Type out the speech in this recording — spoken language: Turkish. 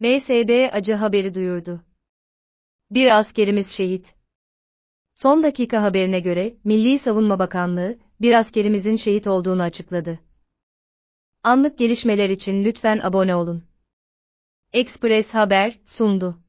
MSB acı haberi duyurdu. Bir askerimiz şehit. Son dakika haberine göre Milli Savunma Bakanlığı bir askerimizin şehit olduğunu açıkladı. Anlık gelişmeler için lütfen abone olun. Express Haber sundu.